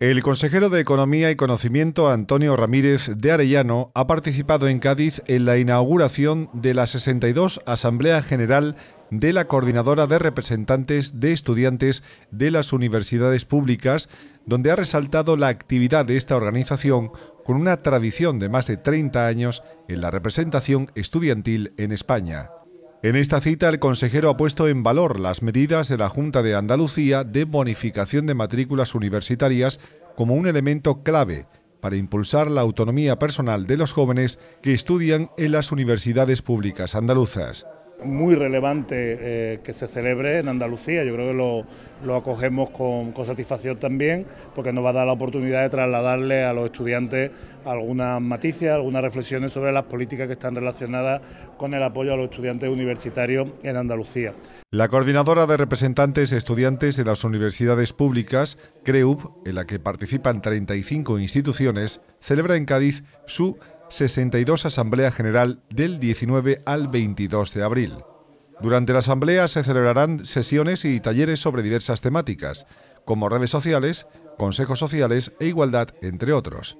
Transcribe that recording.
El consejero de Economía y Conocimiento Antonio Ramírez de Arellano ha participado en Cádiz en la inauguración de la 62 Asamblea General de la Coordinadora de Representantes de Estudiantes de las Universidades Públicas, donde ha resaltado la actividad de esta organización con una tradición de más de 30 años en la representación estudiantil en España. En esta cita, el consejero ha puesto en valor las medidas de la Junta de Andalucía de bonificación de matrículas universitarias como un elemento clave para impulsar la autonomía personal de los jóvenes que estudian en las universidades públicas andaluzas muy relevante eh, que se celebre en Andalucía. Yo creo que lo, acogemos con, satisfacción también, porque nos va a dar la oportunidad de trasladarle a los estudiantes algunas matices, algunas reflexiones sobre las políticas que están relacionadas con el apoyo a los estudiantes universitarios en Andalucía. La coordinadora de representantes estudiantes de las universidades públicas, ...CREUP, en la que participan 35 instituciones, celebra en Cádiz su 62 Asamblea General del 19 al 22 de abril. Durante la asamblea se celebrarán sesiones y talleres sobre diversas temáticas, como redes sociales, consejos sociales e igualdad, entre otros.